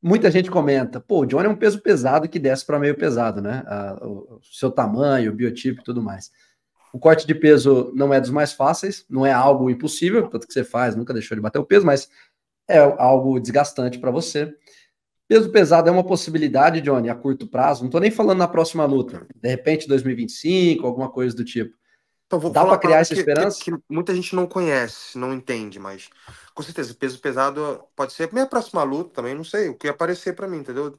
Muita gente comenta, pô, o Johnny é um peso pesado que desce para meio pesado, né? A, ah, o, o seu tamanho, o biotipo e tudo mais. O corte de peso não é dos mais fáceis, não é algo impossível, tanto que você faz, nunca deixou de bater o peso, mas é algo desgastante para você. Peso pesado é uma possibilidade, Johnny, a curto prazo. Não estou nem falando na próxima luta, de repente 2025, alguma coisa do tipo. Então, vou Dá para criar essa que, esperança? Que, que, muita gente não conhece, não entende, mas com certeza, peso pesado pode ser minha próxima luta também, não sei, o que aparecer para mim, entendeu?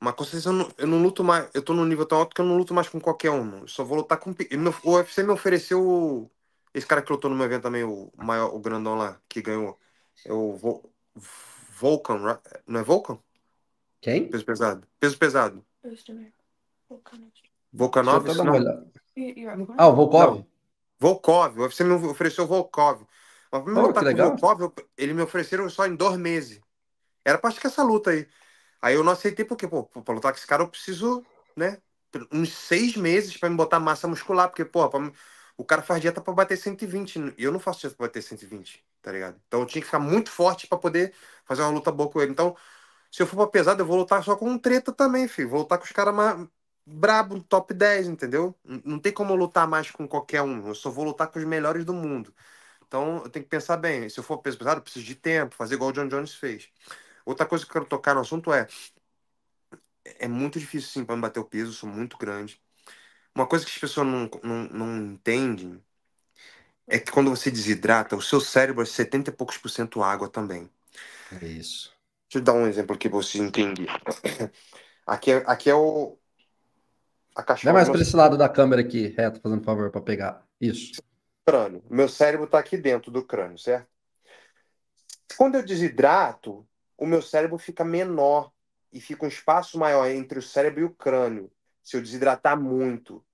Mas com certeza eu não, eu não, luto mais, eu tô num nível tão alto que eu não luto mais com qualquer um, eu só vou lutar com. O UFC me ofereceu esse cara que lutou no meu evento também, o maior, o grandão lá, que ganhou. Eu é vou. Vulcan, não é Vulcan? Quem? Peso pesado. Peso pesado. Né? Volkanov. Volkanov, e, e... Ah, o Volkov? Não. Volkov, você me ofereceu Volkov. Mas oh, lutar com Volkov, ele me ofereceram só em dois meses. Era pra acho que essa luta aí. Aí eu não aceitei, porque, pô, pra lutar com esse cara eu preciso, né? Uns seis meses pra me botar massa muscular, porque, pô, pra... o cara faz dieta pra bater 120. E eu não faço dieta pra bater 120, tá ligado? Então eu tinha que ficar muito forte pra poder fazer uma luta boa com ele. Então, se eu for pra pesado, eu vou lutar só com um treta também, filho. Vou lutar com os caras mais brabo, top 10, entendeu? Não tem como eu lutar mais com qualquer um. Eu só vou lutar com os melhores do mundo. Então eu tenho que pensar bem. Se eu for pesado, eu preciso de tempo, fazer igual o John Jones fez. Outra coisa que eu quero tocar no assunto é. É muito difícil, sim, para me bater o peso, eu sou muito grande. Uma coisa que as pessoas não, não, não entendem é que quando você desidrata, o seu cérebro é 70 e poucos por cento água também. É isso. Deixa eu dar um exemplo aqui para você entender. Aqui é, aqui é o, a cachorra. Não é mais para esse lado da câmera aqui, reto, fazendo favor para pegar. Isso. Crânio. Meu cérebro está aqui dentro do crânio, certo? Quando eu desidrato, o meu cérebro fica menor e fica um espaço maior entre o cérebro e o crânio. Se eu desidratar muito.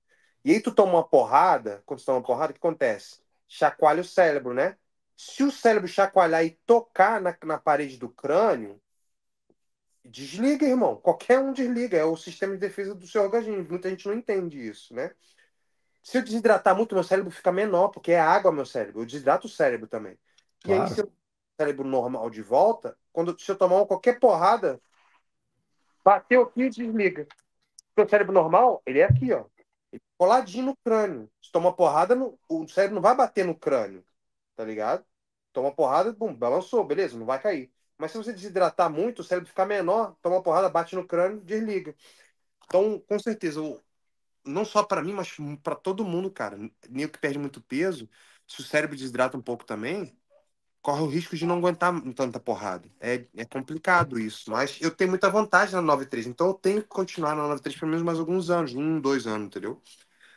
E aí tu toma uma porrada, quando você toma uma porrada, o que acontece? Chacoalha o cérebro, né? Se o cérebro chacoalhar e tocar na, na parede do crânio, Desliga, irmão. Qualquer um desliga. É o sistema de defesa do seu organismo. Muita gente não entende isso, né? Se eu desidratar muito, meu cérebro fica menor, porque é água, meu cérebro. Eu desidrato o cérebro também. Claro. E aí, se eu cérebro normal de volta, quando se eu tomar qualquer porrada, bateu aqui e desliga. Porque o cérebro normal, ele é aqui, ó. Ele é coladinho no crânio. Se tomar porrada, no, o cérebro não vai bater no crânio, tá ligado? Toma porrada, bum, balançou, beleza, não vai cair. Mas se você desidratar muito, o cérebro fica menor, toma uma porrada, bate no crânio, desliga. Então, com certeza, não só para mim, mas para todo mundo, cara, nem que perde muito peso, se o cérebro desidrata um pouco também, corre o risco de não aguentar tanta porrada. É, é complicado isso, mas eu tenho muita vantagem na 9.3, então eu tenho que continuar na 9.3 pelo menos mais alguns anos, um, dois anos, entendeu?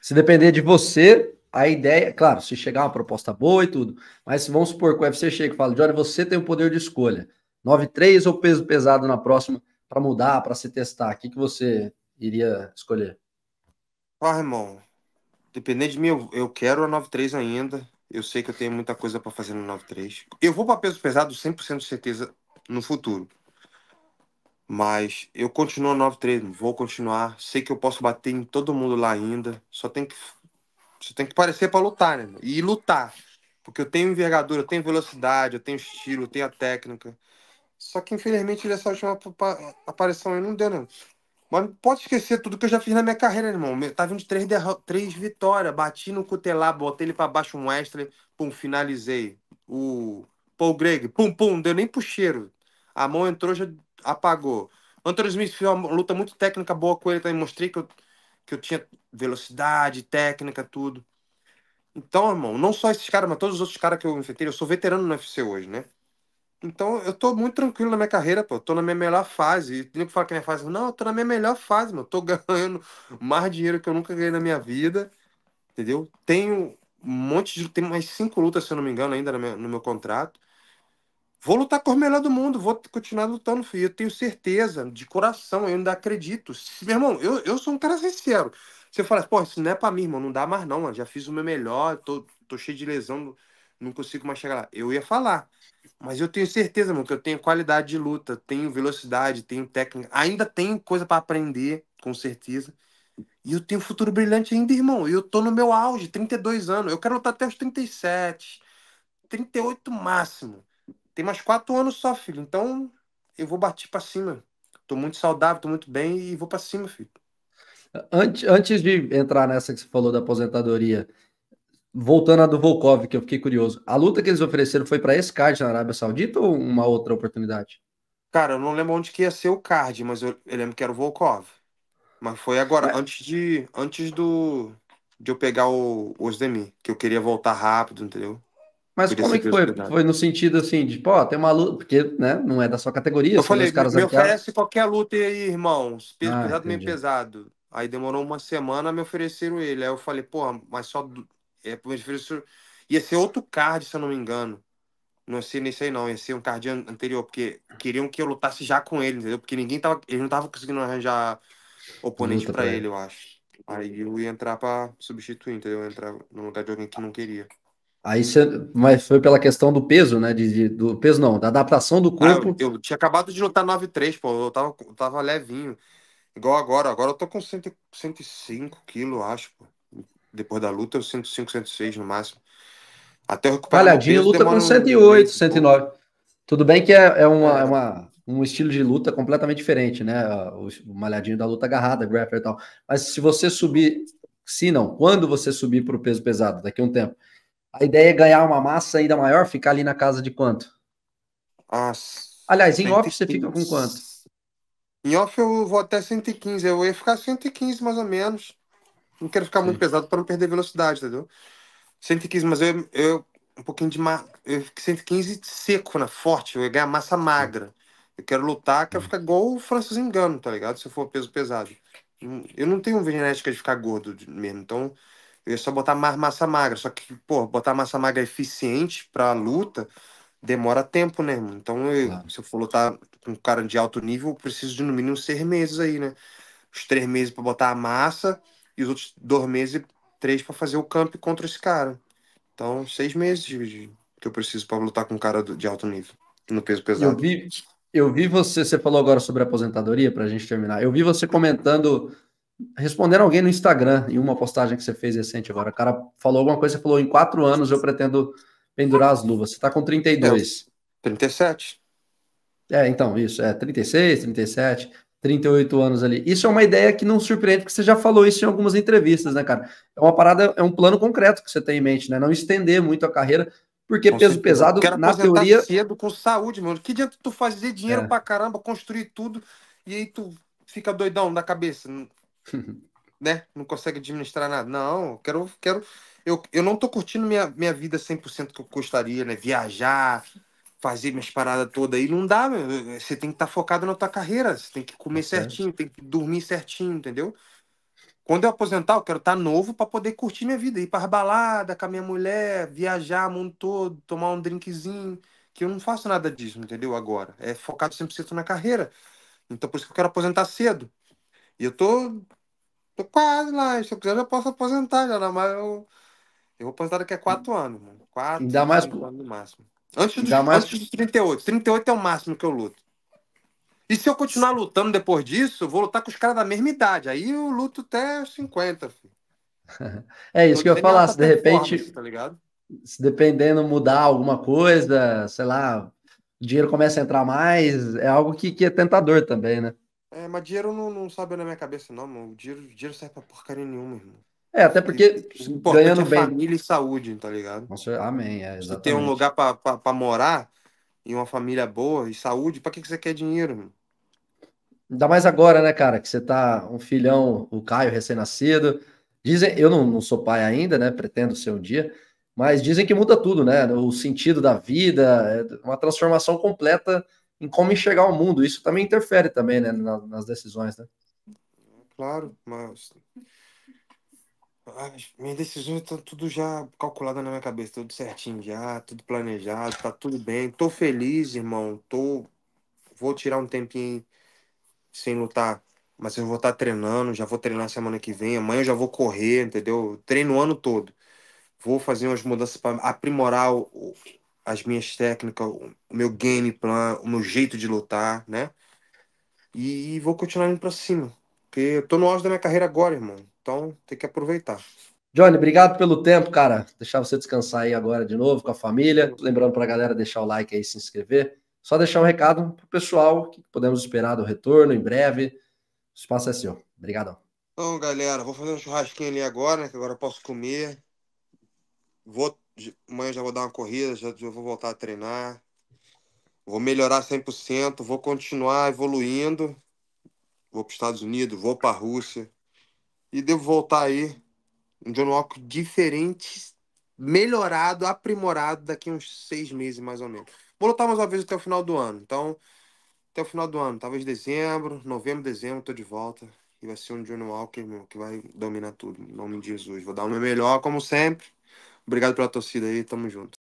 Se depender de você, a ideia, claro, se chegar uma proposta boa e tudo, mas vamos supor que o UFC chega e fala, Johnny, você tem o poder de escolha. 9,3 ou peso pesado na próxima para mudar, para se testar? O que, que você iria escolher? Ah, irmão, dependendo de mim, eu, eu quero a 9,3 ainda. Eu sei que eu tenho muita coisa para fazer no 9,3. Eu vou para peso pesado 100% de certeza no futuro. Mas eu continuo no 9,3, vou continuar. Sei que eu posso bater em todo mundo lá ainda. Só tem que, só tem que parecer para lutar, né? E lutar. Porque eu tenho envergadura, eu tenho velocidade, eu tenho estilo, eu tenho a técnica. Só que infelizmente essa é última aparição aí não deu, não. Mas não pode esquecer tudo que eu já fiz na minha carreira, irmão. Eu tava vindo de três, três vitórias. Bati no cutelar, botei ele para baixo um extra, pum, finalizei. O Paul Greg, pum, pum, não deu nem pro cheiro. A mão entrou, já apagou. Anthony Smith fez uma luta muito técnica boa com ele também. Mostrei que eu, que eu tinha velocidade, técnica, tudo. Então, irmão, não só esses caras, mas todos os outros caras que eu enfrentei. Eu sou veterano no UFC hoje, né? Então, eu tô muito tranquilo na minha carreira, pô. Eu tô na minha melhor fase. E tem que falar que é minha fase. Não, eu tô na minha melhor fase, mano. Eu tô ganhando mais dinheiro que eu nunca ganhei na minha vida. Entendeu? Tenho um monte de. Tem mais cinco lutas, se eu não me engano, ainda no meu, no meu contrato. Vou lutar com o melhor do mundo, vou continuar lutando, filho. Eu tenho certeza, de coração, eu ainda acredito. Meu irmão, eu, eu sou um cara sincero. Você fala, pô, isso não é pra mim, irmão. Não dá mais, não, mano. Já fiz o meu melhor, tô, tô cheio de lesão não consigo mais chegar lá. Eu ia falar. Mas eu tenho certeza, mano, que eu tenho qualidade de luta, tenho velocidade, tenho técnica, ainda tenho coisa para aprender, com certeza. E eu tenho um futuro brilhante ainda, irmão. Eu tô no meu auge, 32 anos. Eu quero lutar até os 37, 38 máximo. Tem mais quatro anos só, filho. Então, eu vou bater para cima. Tô muito saudável, tô muito bem e vou para cima, filho. Antes, antes de entrar nessa que você falou da aposentadoria, voltando a do Volkov, que eu fiquei curioso, a luta que eles ofereceram foi para esse card na Arábia Saudita ou uma outra oportunidade? Cara, eu não lembro onde que ia ser o card, mas eu, eu lembro que era o Volkov. Mas foi agora, é. antes de antes do de eu pegar o Osdemir, que eu queria voltar rápido, entendeu? Mas como é que foi? Foi no sentido assim, de, pô, tem uma luta, porque, né, não é da sua categoria. Eu falei, caras me, me oferece qualquer luta aí, irmão. Peso ah, pesado, meio pesado. Aí demorou uma semana, me ofereceram ele. Aí eu falei, porra, mas só é, Palmeiras ia ser outro card, se eu não me engano. Não sei nem sei não, ia ser um card anterior, porque queriam que eu lutasse já com ele, entendeu? Porque ninguém tava. Ele não tava conseguindo arranjar oponente para ele, eu acho. Aí eu ia entrar para substituir, entendeu? Eu entrar no lugar de alguém que não queria. Aí você, mas foi pela questão do peso, né? De, de do peso não, da adaptação do corpo. Ah, eu, eu, tinha acabado de lutar 9-3, pô. Eu tava, eu tava levinho. Igual agora. Agora eu tô com 100, 105 quilos, acho, pô depois da luta, eu 105, 106 no máximo. Até recuperar. Palhadinho luta com 108, um... 109. Tudo bem que é, é, uma, é. é uma, um estilo de luta completamente diferente, né? O, o malhadinho da luta agarrada, grappler e tal. Mas se você subir, se não, quando você subir para o peso pesado, daqui a um tempo, a ideia é ganhar uma massa ainda maior, ficar ali na casa de quanto? Ah, Aliás, em off você fica com quanto? Em off eu vou até 115, eu ia ficar 115 mais ou menos não quero ficar Sim. muito pesado para não perder velocidade, entendeu? 115, mas eu, eu um pouquinho de ma... eu, 115 seco, né? Forte, eu ia ganhar massa magra. Eu quero lutar, quero ficar igual o Francis Engano, tá ligado? Se eu for peso pesado. Hum, eu não tenho genética de ficar gordo mesmo, então eu ia só botar mais massa magra. Só que, pô, botar massa magra eficiente pra luta demora tempo, né, irmão? Então, eu, claro. se eu for lutar com um cara de alto nível, eu preciso de no mínimo seis meses aí, né? Os três meses para botar a massa, e os outros dois meses e três para fazer o camp contra esse cara. Então, seis meses de, que eu preciso para lutar com um cara de alto nível, no peso pesado. Eu vi, eu vi você, você falou agora sobre aposentadoria, para a gente terminar. Eu vi você comentando, respondendo alguém no Instagram, em uma postagem que você fez recente agora. O cara falou alguma coisa, você falou: em quatro anos eu pretendo pendurar as luvas. Você está com 32. É, 37. É, então, isso, é 36, 37. 38 anos ali. Isso é uma ideia que não surpreende, porque você já falou isso em algumas entrevistas, né, cara? É uma parada, é um plano concreto que você tem em mente, né? Não estender muito a carreira, porque com peso certeza. pesado, Quero na teoria. cedo com saúde, mano. Que adianta tu fazer dinheiro é. pra caramba, construir tudo, e aí tu fica doidão na cabeça, né? Não consegue administrar nada. Não, quero. quero... Eu, eu não tô curtindo minha, minha vida 100% que eu gostaria, né? Viajar, fazer minhas paradas todas aí, não dá, meu. Você tem que estar tá focado na tua carreira, você tem que comer okay. certinho, tem que dormir certinho, entendeu? Quando eu aposentar, eu quero estar tá novo para poder curtir minha vida, ir para balada com a minha mulher, viajar o mundo todo, tomar um drinkzinho, que eu não faço nada disso, entendeu? Agora, é focado 100% na carreira. Então, por isso que eu quero aposentar cedo. E eu tô, tô quase lá, se eu quiser eu posso aposentar já, mas eu, eu vou aposentar daqui a quatro hum. anos, mano. Quatro, Ainda mais... anos no máximo. Antes dos, mais... antes dos 38. 38 é o máximo que eu luto. E se eu continuar lutando depois disso, eu vou lutar com os caras da mesma idade. Aí eu luto até 50, filho. é isso que eu ia falar. Se de repente. Tá ligado? Se dependendo mudar alguma coisa, sei lá, o dinheiro começa a entrar mais, é algo que, que é tentador também, né? É, mas dinheiro não, não sabe na minha cabeça, não, mano. O dinheiro, o dinheiro serve pra porcaria nenhuma, irmão. É, até porque é ganhando bem. Família e saúde, tá ligado? Nossa, amém. É, exatamente. Você tem um lugar para morar e uma família boa e saúde, para que, que você quer dinheiro? Mano? Ainda mais agora, né, cara, que você tá um filhão, o Caio, recém-nascido. Dizem, eu não, não sou pai ainda, né? Pretendo ser um dia, mas dizem que muda tudo, né? O sentido da vida, é uma transformação completa em como enxergar o mundo. Isso também interfere também, né, nas decisões, né? Claro, mas ah, minhas decisões estão tudo já calculado na minha cabeça, tudo certinho já, tudo planejado, tá tudo bem. Tô feliz, irmão. Tô vou tirar um tempinho sem lutar, mas eu vou estar tá treinando, já vou treinar semana que vem, amanhã eu já vou correr, entendeu? Treino o ano todo. Vou fazer umas mudanças para aprimorar o, as minhas técnicas, o meu game plan, o meu jeito de lutar, né? E, e vou continuar indo para cima. Porque eu tô no auge da minha carreira agora, irmão. Então tem que aproveitar. Johnny, obrigado pelo tempo, cara. Deixar você descansar aí agora de novo com a família. Lembrando pra galera deixar o like aí, se inscrever. Só deixar um recado pro pessoal que podemos esperar do retorno em breve. O espaço é seu. Obrigadão. Então, galera, vou fazer um churrasquinho ali agora, né, que agora eu posso comer. Vou, amanhã já vou dar uma corrida, já, já vou voltar a treinar. Vou melhorar 100%, vou continuar evoluindo vou para os Estados Unidos, vou para a Rússia. E devo voltar aí um John Walker diferente, melhorado, aprimorado daqui uns seis meses mais ou menos. Vou lutar mais uma vez até o final do ano. Então, até o final do ano, talvez dezembro, novembro, dezembro, tô de volta. E vai ser um John Walker, meu, que vai dominar tudo. Em nome de Jesus. Vou dar o meu melhor, como sempre. Obrigado pela torcida aí, tamo junto.